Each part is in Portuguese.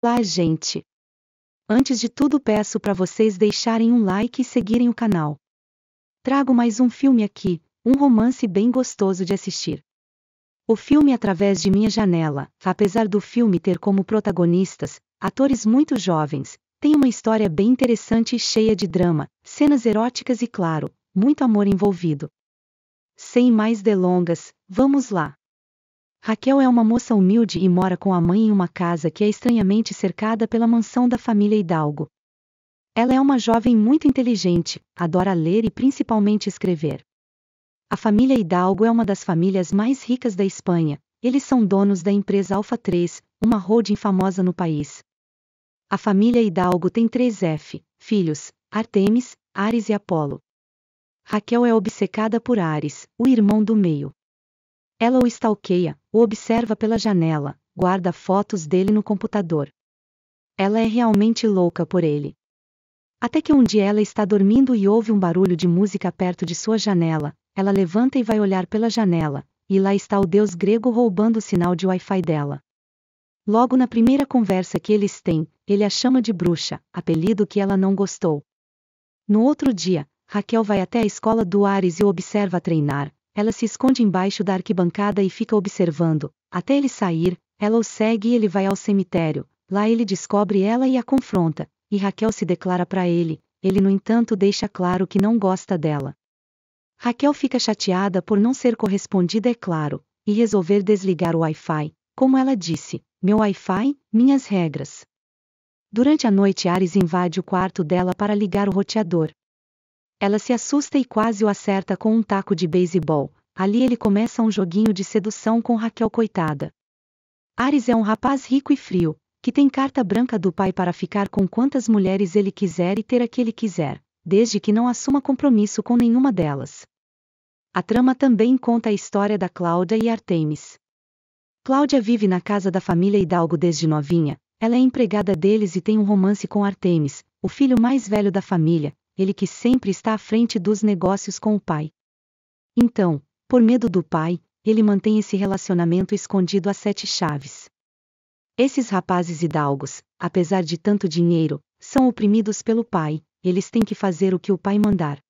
Olá, gente! Antes de tudo, peço para vocês deixarem um like e seguirem o canal. Trago mais um filme aqui, um romance bem gostoso de assistir. O filme Através de Minha Janela, apesar do filme ter como protagonistas atores muito jovens, tem uma história bem interessante e cheia de drama, cenas eróticas e, claro, muito amor envolvido. Sem mais delongas, vamos lá! Raquel é uma moça humilde e mora com a mãe em uma casa que é estranhamente cercada pela mansão da família Hidalgo. Ela é uma jovem muito inteligente, adora ler e principalmente escrever. A família Hidalgo é uma das famílias mais ricas da Espanha, eles são donos da empresa Alfa 3, uma holding famosa no país. A família Hidalgo tem três F, filhos, Artemis, Ares e Apolo. Raquel é obcecada por Ares, o irmão do meio. Ela o stalkeia, o observa pela janela, guarda fotos dele no computador. Ela é realmente louca por ele. Até que um dia ela está dormindo e ouve um barulho de música perto de sua janela, ela levanta e vai olhar pela janela, e lá está o deus grego roubando o sinal de Wi-Fi dela. Logo na primeira conversa que eles têm, ele a chama de bruxa, apelido que ela não gostou. No outro dia, Raquel vai até a escola do Ares e o observa treinar, ela se esconde embaixo da arquibancada e fica observando. Até ele sair, ela o segue e ele vai ao cemitério. Lá ele descobre ela e a confronta, e Raquel se declara para ele. Ele, no entanto, deixa claro que não gosta dela. Raquel fica chateada por não ser correspondida, é claro, e resolver desligar o Wi-Fi. Como ela disse, meu Wi-Fi, minhas regras. Durante a noite, Ares invade o quarto dela para ligar o roteador. Ela se assusta e quase o acerta com um taco de beisebol. Ali ele começa um joguinho de sedução com Raquel coitada. Ares é um rapaz rico e frio, que tem carta branca do pai para ficar com quantas mulheres ele quiser e ter a que ele quiser, desde que não assuma compromisso com nenhuma delas. A trama também conta a história da Cláudia e Artemis. Cláudia vive na casa da família Hidalgo desde novinha, ela é empregada deles e tem um romance com Artemis, o filho mais velho da família, ele que sempre está à frente dos negócios com o pai. Então, por medo do pai, ele mantém esse relacionamento escondido a sete chaves. Esses rapazes hidalgos, apesar de tanto dinheiro, são oprimidos pelo pai, eles têm que fazer o que o pai mandar.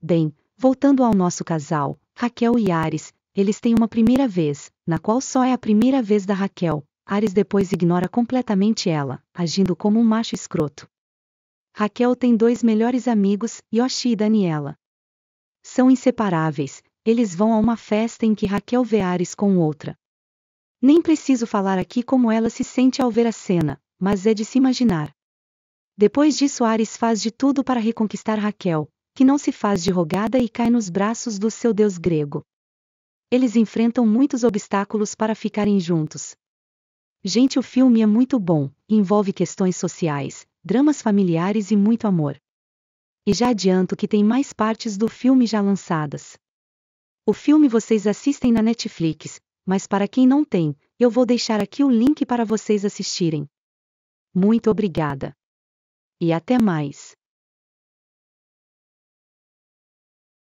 Bem, voltando ao nosso casal, Raquel e Ares, eles têm uma primeira vez, na qual só é a primeira vez da Raquel. Ares depois ignora completamente ela, agindo como um macho escroto. Raquel tem dois melhores amigos, Yoshi e Daniela. São inseparáveis, eles vão a uma festa em que Raquel vê Ares com outra. Nem preciso falar aqui como ela se sente ao ver a cena, mas é de se imaginar. Depois disso, Ares faz de tudo para reconquistar Raquel, que não se faz de rogada e cai nos braços do seu deus grego. Eles enfrentam muitos obstáculos para ficarem juntos. Gente, o filme é muito bom, envolve questões sociais, dramas familiares e muito amor. E já adianto que tem mais partes do filme já lançadas. O filme vocês assistem na Netflix, mas para quem não tem, eu vou deixar aqui o link para vocês assistirem. Muito obrigada. E até mais.